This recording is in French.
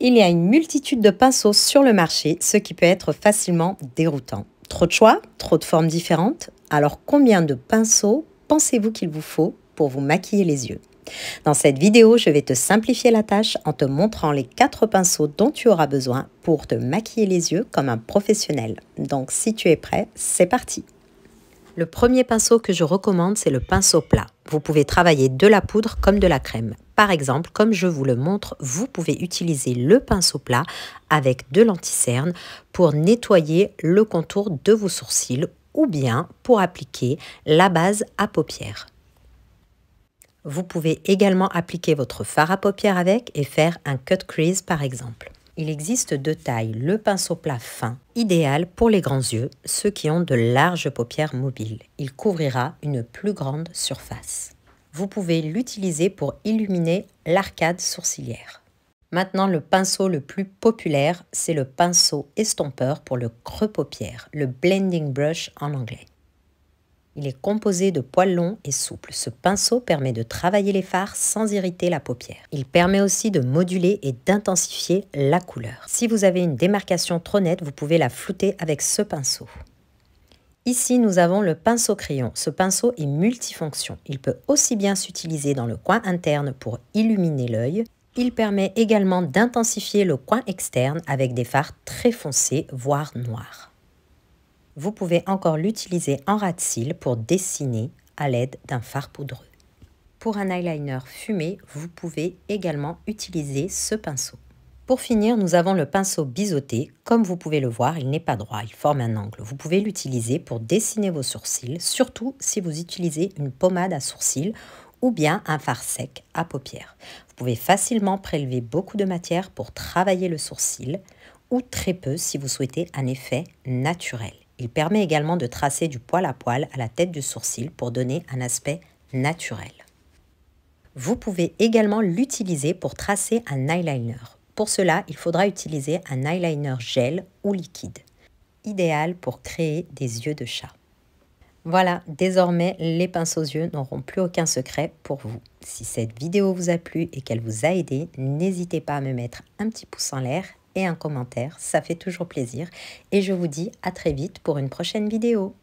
il y a une multitude de pinceaux sur le marché, ce qui peut être facilement déroutant. Trop de choix, trop de formes différentes. Alors combien de pinceaux pensez-vous qu'il vous faut pour vous maquiller les yeux Dans cette vidéo, je vais te simplifier la tâche en te montrant les 4 pinceaux dont tu auras besoin pour te maquiller les yeux comme un professionnel. Donc si tu es prêt, c'est parti le premier pinceau que je recommande, c'est le pinceau plat. Vous pouvez travailler de la poudre comme de la crème. Par exemple, comme je vous le montre, vous pouvez utiliser le pinceau plat avec de l'anticerne pour nettoyer le contour de vos sourcils ou bien pour appliquer la base à paupières. Vous pouvez également appliquer votre fard à paupières avec et faire un cut crease par exemple. Il existe deux tailles, le pinceau plat fin, idéal pour les grands yeux, ceux qui ont de larges paupières mobiles. Il couvrira une plus grande surface vous pouvez l'utiliser pour illuminer l'arcade sourcilière. Maintenant, le pinceau le plus populaire, c'est le pinceau estompeur pour le creux paupière, le blending brush en anglais. Il est composé de poils longs et souples. Ce pinceau permet de travailler les fards sans irriter la paupière. Il permet aussi de moduler et d'intensifier la couleur. Si vous avez une démarcation trop nette, vous pouvez la flouter avec ce pinceau. Ici, nous avons le pinceau crayon. Ce pinceau est multifonction. Il peut aussi bien s'utiliser dans le coin interne pour illuminer l'œil. Il permet également d'intensifier le coin externe avec des fards très foncés, voire noirs. Vous pouvez encore l'utiliser en ras de cils pour dessiner à l'aide d'un fard poudreux. Pour un eyeliner fumé, vous pouvez également utiliser ce pinceau. Pour finir, nous avons le pinceau biseauté. Comme vous pouvez le voir, il n'est pas droit, il forme un angle. Vous pouvez l'utiliser pour dessiner vos sourcils, surtout si vous utilisez une pommade à sourcils ou bien un fard sec à paupières. Vous pouvez facilement prélever beaucoup de matière pour travailler le sourcil ou très peu si vous souhaitez un effet naturel. Il permet également de tracer du poil à poil à la tête du sourcil pour donner un aspect naturel. Vous pouvez également l'utiliser pour tracer un eyeliner. Pour cela, il faudra utiliser un eyeliner gel ou liquide, idéal pour créer des yeux de chat. Voilà, désormais, les pinces aux yeux n'auront plus aucun secret pour vous. Si cette vidéo vous a plu et qu'elle vous a aidé, n'hésitez pas à me mettre un petit pouce en l'air et un commentaire, ça fait toujours plaisir. Et je vous dis à très vite pour une prochaine vidéo.